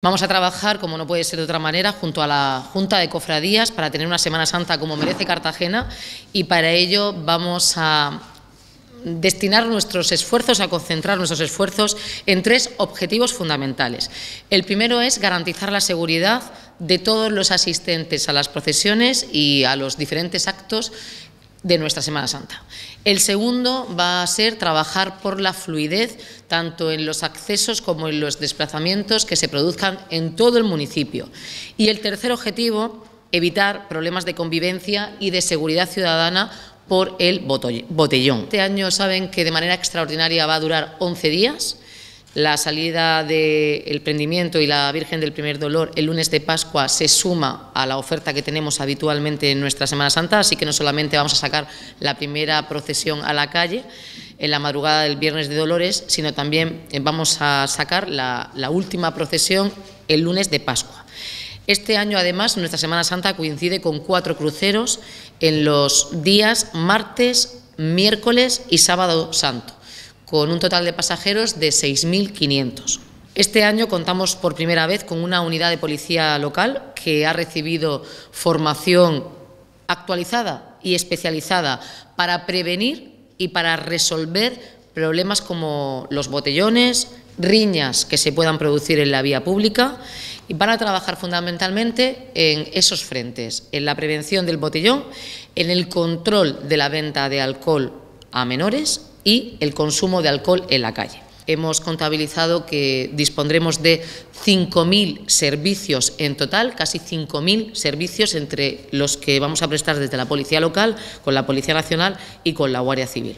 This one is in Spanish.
Vamos a trabajar, como no puede ser de otra manera, junto a la Junta de Cofradías para tener una Semana Santa como merece Cartagena y para ello vamos a destinar nuestros esfuerzos, a concentrar nuestros esfuerzos en tres objetivos fundamentales. El primero es garantizar la seguridad de todos los asistentes a las procesiones y a los diferentes actos de nuestra Semana Santa. El segundo va a ser trabajar por la fluidez tanto en los accesos como en los desplazamientos que se produzcan en todo el municipio. Y el tercer objetivo, evitar problemas de convivencia y de seguridad ciudadana por el botellón. Este año saben que de manera extraordinaria va a durar 11 días la salida del prendimiento y la Virgen del Primer Dolor el lunes de Pascua se suma a la oferta que tenemos habitualmente en nuestra Semana Santa, así que no solamente vamos a sacar la primera procesión a la calle en la madrugada del Viernes de Dolores, sino también eh, vamos a sacar la, la última procesión el lunes de Pascua. Este año, además, nuestra Semana Santa coincide con cuatro cruceros en los días martes, miércoles y sábado santo con un total de pasajeros de 6.500. Este año contamos por primera vez con una unidad de policía local que ha recibido formación actualizada y especializada para prevenir y para resolver problemas como los botellones, riñas que se puedan producir en la vía pública y para trabajar fundamentalmente en esos frentes, en la prevención del botellón, en el control de la venta de alcohol a menores y el consumo de alcohol en la calle. Hemos contabilizado que dispondremos de 5.000 servicios en total, casi 5.000 servicios entre los que vamos a prestar desde la Policía Local, con la Policía Nacional y con la Guardia Civil.